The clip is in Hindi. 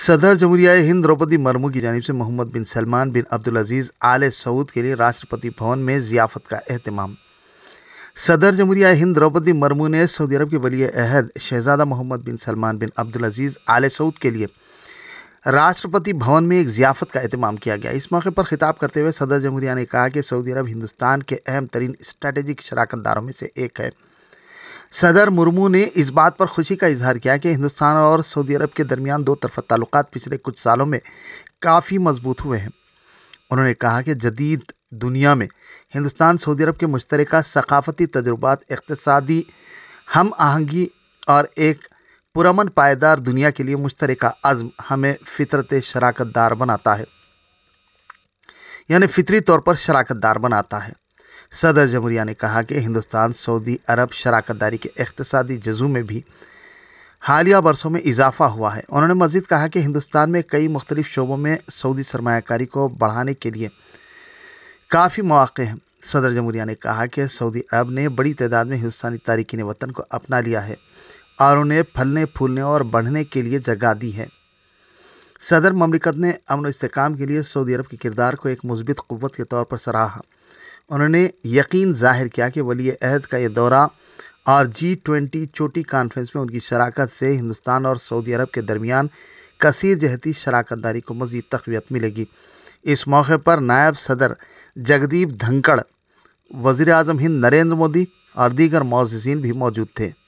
सदर जमहूरिया हिंद द्रौपदी मर्मू की जानब से मोहम्मद बिन सलमान बिन अब्दुल अजीज़ आल सऊद के लिए राष्ट्रपति भवन में जियाफत का अहतमाम सदर जमहूरिया हिंद द्रौपदी मर्मू ने सऊदी अरब के वली अहद शहजादा मोहम्मद बिन सलमान बिन अब्दुल अजीज़ आल सऊद के लिए राष्ट्रपति भवन में एक जियाफत का अहतमाम किया गया इस मौके पर खिताब करते हुए सदर जमहूरिया ने कहा कि सऊदी अरब हिंदुस्तान के अहम तरीन स्ट्रेटेजिक शराकत दारों में से एक है सदर मुर्मू ने इस बात पर खुशी का इजहार किया कि हिंदुस्तान और सऊदी अरब के दरमियान दो तरफा ताल्लुक पिछले कुछ सालों में काफ़ी मजबूत हुए हैं उन्होंने कहा कि जदीद दुनिया में हिंदुस्तान सऊदी अरब के मुश्तरक सकाफती तजुर्बा इकतदी हम आहंगी और एक पुरमन पायदार दुनिया के लिए मुश्तरक अज़म हमें फितरत शराकत दार बनाता है यानी फितरी तौर पर शराकत दार बनाता है सदर जमहूरिया ने कहा कि हिंदुस्तान सऊदी अरब शराकतदारी के अकतसदी जजू में भी हालिया बरसों में इजाफा हुआ है उन्होंने मजीद कहा कि हिंदुस्तान में कई मुख्तलिफ शोबों में सऊदी सरमाकारी को बढ़ाने के लिए काफ़ी मौक़े हैं सदर जमहूरिया ने कहा कि सऊदी अरब ने बड़ी तादाद में हिंदुस्तानी तारकिन वतन को अपना लिया है और उन्हें फलने फूलने और बढ़ने के लिए जगह दी है सदर ममलिकत ने अमन इसकाम के लिए सऊदी अरब के किरदार को एक मजबूत क़वत के तौर पर सराहा उन्होंने यकीन जाहिर किया कि वली अहद का ये दौरा और जी ट्वेंटी चोटी कॉन्फ्रेंस में उनकी शराकत से हिंदुस्तान और सऊदी अरब के दरमियान कसीर जहती शराकत दारी को मज़ीद तकवीत मिलेगी इस मौके पर नायब सदर जगदीप धनखड़ वज़ी अजम हिंद नरेंद्र मोदी और दीगर मोजिन भी मौजूद थे